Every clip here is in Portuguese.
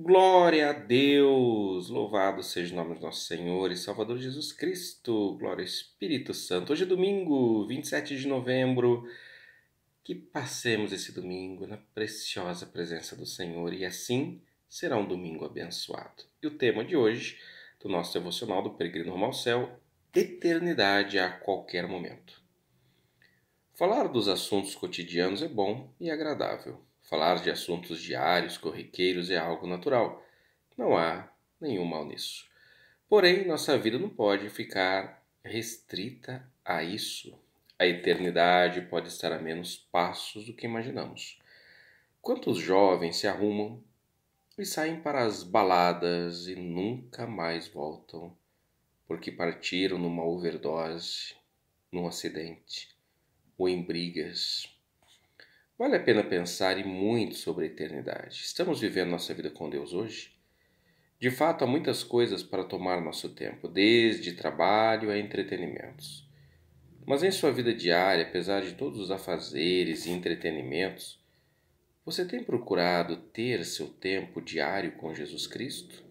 Glória a Deus! Louvado seja o nome do nosso Senhor e Salvador Jesus Cristo! Glória ao Espírito Santo! Hoje é domingo, 27 de novembro. Que passemos esse domingo na preciosa presença do Senhor e assim será um domingo abençoado. E o tema de hoje do nosso devocional do Peregrino Rumo ao Céu: Eternidade a qualquer momento. Falar dos assuntos cotidianos é bom e agradável Falar de assuntos diários, corriqueiros é algo natural. Não há nenhum mal nisso. Porém, nossa vida não pode ficar restrita a isso. A eternidade pode estar a menos passos do que imaginamos. Quantos jovens se arrumam e saem para as baladas e nunca mais voltam porque partiram numa overdose, num acidente ou em brigas? Vale a pena pensar e muito sobre a eternidade. Estamos vivendo nossa vida com Deus hoje? De fato, há muitas coisas para tomar nosso tempo, desde trabalho a entretenimentos. Mas em sua vida diária, apesar de todos os afazeres e entretenimentos, você tem procurado ter seu tempo diário com Jesus Cristo?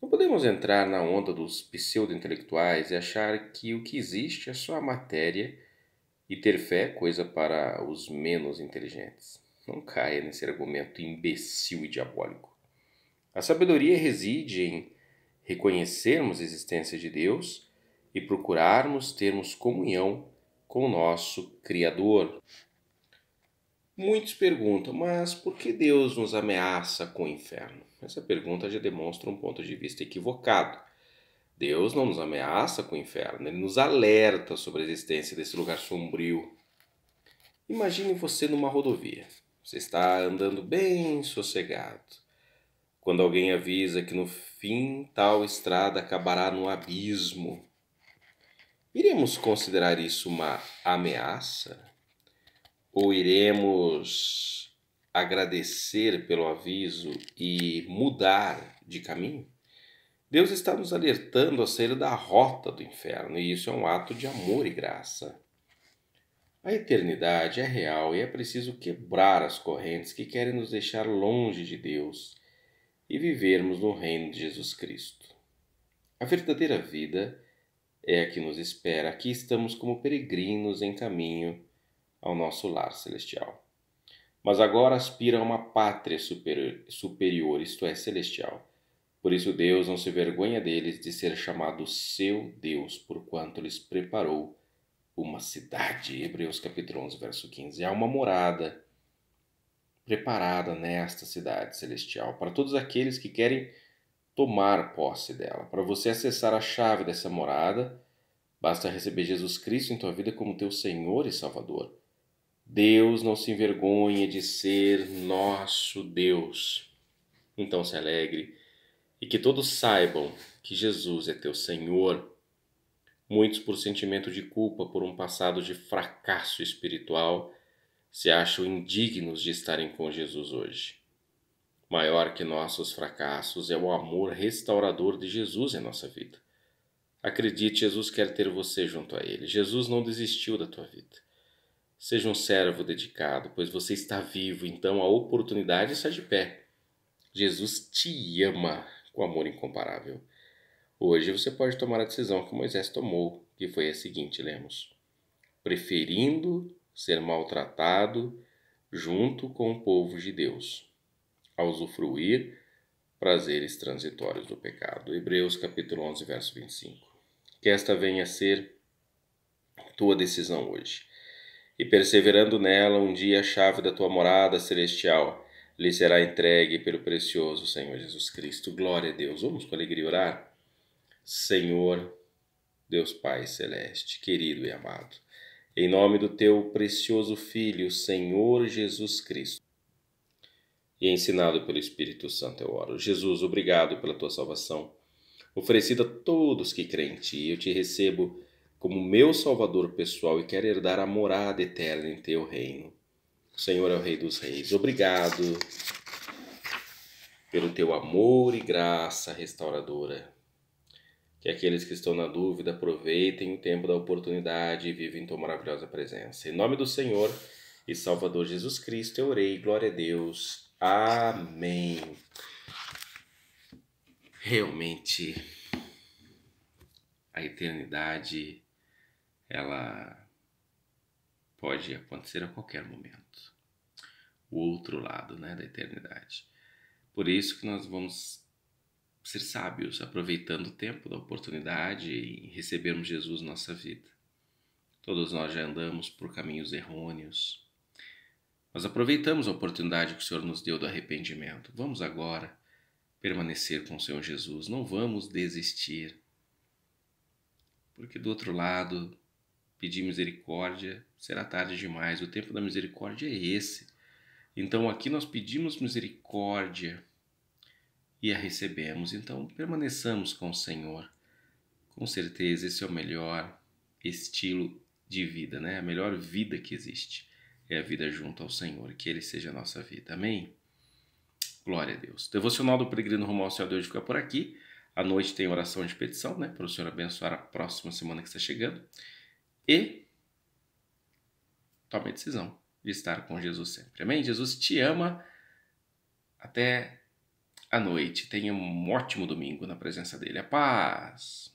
Não podemos entrar na onda dos pseudo-intelectuais e achar que o que existe é só a matéria e ter fé é coisa para os menos inteligentes. Não caia nesse argumento imbecil e diabólico. A sabedoria reside em reconhecermos a existência de Deus e procurarmos termos comunhão com o nosso Criador. Muitos perguntam, mas por que Deus nos ameaça com o inferno? Essa pergunta já demonstra um ponto de vista equivocado Deus não nos ameaça com o inferno, né? ele nos alerta sobre a existência desse lugar sombrio. Imagine você numa rodovia. Você está andando bem sossegado. Quando alguém avisa que no fim tal estrada acabará no abismo. Iremos considerar isso uma ameaça? Ou iremos agradecer pelo aviso e mudar de caminho? Deus está nos alertando a sair da rota do inferno, e isso é um ato de amor e graça. A eternidade é real e é preciso quebrar as correntes que querem nos deixar longe de Deus e vivermos no reino de Jesus Cristo. A verdadeira vida é a que nos espera, aqui estamos como peregrinos em caminho ao nosso lar celestial. Mas agora aspira a uma pátria superior, superior isto é, celestial por isso Deus não se vergonha deles de ser chamado seu Deus, porquanto lhes preparou uma cidade. Hebreus capítulo 11, verso 15. Há uma morada preparada nesta cidade celestial para todos aqueles que querem tomar posse dela. Para você acessar a chave dessa morada, basta receber Jesus Cristo em tua vida como teu Senhor e Salvador. Deus não se envergonha de ser nosso Deus. Então se alegre e que todos saibam que Jesus é teu Senhor. Muitos, por sentimento de culpa por um passado de fracasso espiritual, se acham indignos de estarem com Jesus hoje. Maior que nossos fracassos é o amor restaurador de Jesus em nossa vida. Acredite, Jesus quer ter você junto a Ele. Jesus não desistiu da tua vida. Seja um servo dedicado, pois você está vivo, então a oportunidade está de pé. Jesus te ama com amor incomparável. Hoje você pode tomar a decisão que Moisés tomou, que foi a seguinte, lemos: preferindo ser maltratado junto com o povo de Deus, a usufruir prazeres transitórios do pecado. Hebreus capítulo 11, verso 25. Que esta venha a ser tua decisão hoje. E perseverando nela, um dia a chave da tua morada celestial lhe será entregue pelo precioso Senhor Jesus Cristo. Glória a Deus. Vamos com alegria orar? Senhor, Deus Pai Celeste, querido e amado, em nome do teu precioso Filho, Senhor Jesus Cristo, e ensinado pelo Espírito Santo, eu oro. Jesus, obrigado pela tua salvação, oferecida a todos que creem em ti. Eu te recebo como meu Salvador pessoal e quero herdar a morada eterna em teu reino. Senhor é o Rei dos Reis. Obrigado pelo teu amor e graça restauradora. Que aqueles que estão na dúvida aproveitem o tempo da oportunidade e vivem tua maravilhosa presença. Em nome do Senhor e Salvador Jesus Cristo, eu orei. Glória a Deus. Amém. Realmente, a eternidade, ela pode acontecer a qualquer momento. O outro lado né, da eternidade. Por isso que nós vamos ser sábios, aproveitando o tempo da oportunidade e recebermos Jesus na nossa vida. Todos nós já andamos por caminhos errôneos. Mas aproveitamos a oportunidade que o Senhor nos deu do arrependimento. Vamos agora permanecer com o Senhor Jesus. Não vamos desistir. Porque do outro lado pedir misericórdia, será tarde demais. O tempo da misericórdia é esse. Então aqui nós pedimos misericórdia e a recebemos. Então permaneçamos com o Senhor. Com certeza esse é o melhor estilo de vida, né? A melhor vida que existe é a vida junto ao Senhor. Que ele seja a nossa vida. Amém. Glória a Deus. Devocional do Peregrino Rumo ao Senhor de hoje fica por aqui. À noite tem oração de petição, né? Para o Senhor abençoar a próxima semana que está chegando e tome a decisão de estar com Jesus sempre. Amém? Jesus te ama. Até à noite. Tenha um ótimo domingo na presença dele. A paz.